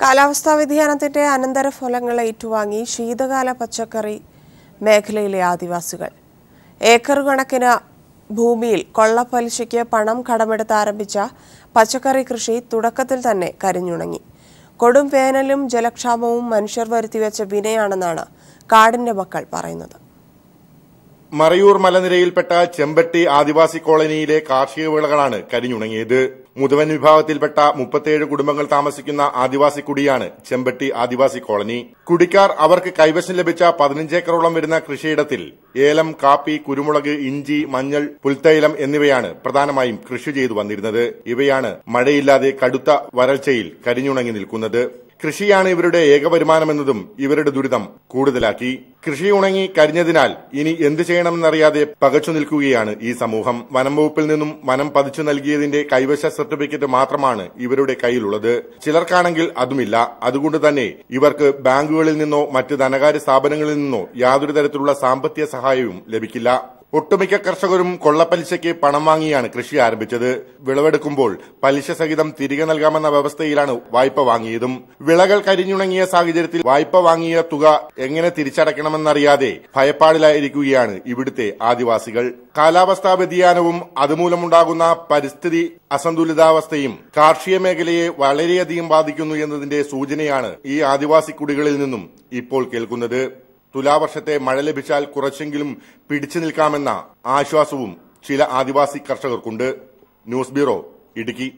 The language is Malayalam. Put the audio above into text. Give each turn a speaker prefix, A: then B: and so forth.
A: കാലാവസ്ഥാ വ്യതിയാനത്തിന്റെ അനന്തരഫലങ്ങൾ ഏറ്റുവാങ്ങി ശീതകാല പച്ചക്കറി മേഖലയിലെ ആദിവാസികൾ ഏക്കർ കണക്കിന് ഭൂമിയിൽ കൊള്ളപ്പലിശയ്ക്ക് പണം കടമെടുത്ത് ആരംഭിച്ച പച്ചക്കറി കൃഷി തുടക്കത്തിൽ തന്നെ കരിഞ്ഞുണങ്ങി കൊടും വേനലും ജലക്ഷാമവും മനുഷ്യർ വരുത്തിവെച്ച വിനയാണെന്നാണ് കാടിന്റെ മക്കൾ പറയുന്നത്
B: മറയൂർ മലനിരയിൽപ്പെട്ട ചെമ്പട്ടി ആദിവാസി കോളനിയിലെ കാർഷിക വിളകളാണ് കരിഞ്ഞുണങ്ങിയത് മുതുവൻ വിഭാഗത്തിൽപ്പെട്ട മുപ്പത്തിയേഴ് കുടുംബങ്ങൾ താമസിക്കുന്ന ആദിവാസി കുടിയാണ് ചെമ്പട്ടി ആദിവാസി കോളനി കുടിക്കാർ അവർക്ക് കൈവശം ലഭിച്ച പതിനഞ്ചേക്കറോളം വരുന്ന കൃഷിയിടത്തിൽ ഏലം കാപ്പി കുരുമുളക് ഇഞ്ചി മഞ്ഞൾ പുൽത്തൈലം എന്നിവയാണ് പ്രധാനമായും കൃഷി ചെയ്തു വന്നിരുന്നത് ഇവയാണ് മഴയില്ലാതെ കടുത്ത വരൾച്ചയിൽ കരിഞ്ഞുണങ്ങി നിൽക്കുന്നത് കൃഷിയാണ് ഇവരുടെ ഏക വരുമാനമെന്നതും ഇവരുടെ ദുരിതം കൂടുതലാക്കി കൃഷി ഉണങ്ങി കരിഞ്ഞതിനാൽ ഇനി എന്തു ചെയ്യണമെന്നറിയാതെ പകച്ചു നിൽക്കുകയാണ് ഈ സമൂഹം വനം വകുപ്പിൽ നിന്നും വനം പതിച്ചു നൽകിയതിന്റെ കൈവശ സർട്ടിഫിക്കറ്റ് മാത്രമാണ് ഇവരുടെ കയ്യിലുള്ളത് ചിലർക്കാണെങ്കിൽ അതുമില്ല അതുകൊണ്ട് തന്നെ ഇവർക്ക് ബാങ്കുകളിൽ നിന്നോ മറ്റ് ധനകാര്യ സ്ഥാപനങ്ങളിൽ നിന്നോ യാതൊരു തരത്തിലുള്ള സാമ്പത്തിക സഹായവും ലഭിക്കില്ല ഒട്ടുമിക്ക കർഷകരും കൊള്ളപ്പലിശയ്ക്ക് പണം വാങ്ങിയാണ് കൃഷി ആരംഭിച്ചത് വിളവെടുക്കുമ്പോൾ പലിശ സഹിതം തിരികെ നൽകാമെന്ന വ്യവസ്ഥയിലാണ് വായ്പ വാങ്ങിയതും വിളകൾ കരിഞ്ഞുണങ്ങിയ സാഹചര്യത്തിൽ വായ്പ വാങ്ങിയ തുക എങ്ങനെ തിരിച്ചടയ്ക്കണമെന്നറിയാതെ ഭയപ്പാടിലായിരിക്കുകയാണ് ഇവിടുത്തെ ആദിവാസികൾ കാലാവസ്ഥാ വ്യതിയാനവും അതുമൂലമുണ്ടാകുന്ന പരിസ്ഥിതി അസന്തുലിതാവസ്ഥയും കാർഷിക മേഖലയെ വളരെയധികം ബാധിക്കുന്നു എന്നതിന്റെ സൂചനയാണ് ഈ ആദിവാസി കുടികളിൽ നിന്നും ഇപ്പോൾ കേൾക്കുന്നത് തുലാവർഷത്തെ മഴ ലഭിച്ചാൽ കുറച്ചെങ്കിലും പിടിച്ചു നിൽക്കാമെന്ന ആശ്വാസവും ചില ആദിവാസി കർഷകർക്കുണ്ട് ന്യൂസ് ബ്യൂറോ ഇടുക്കി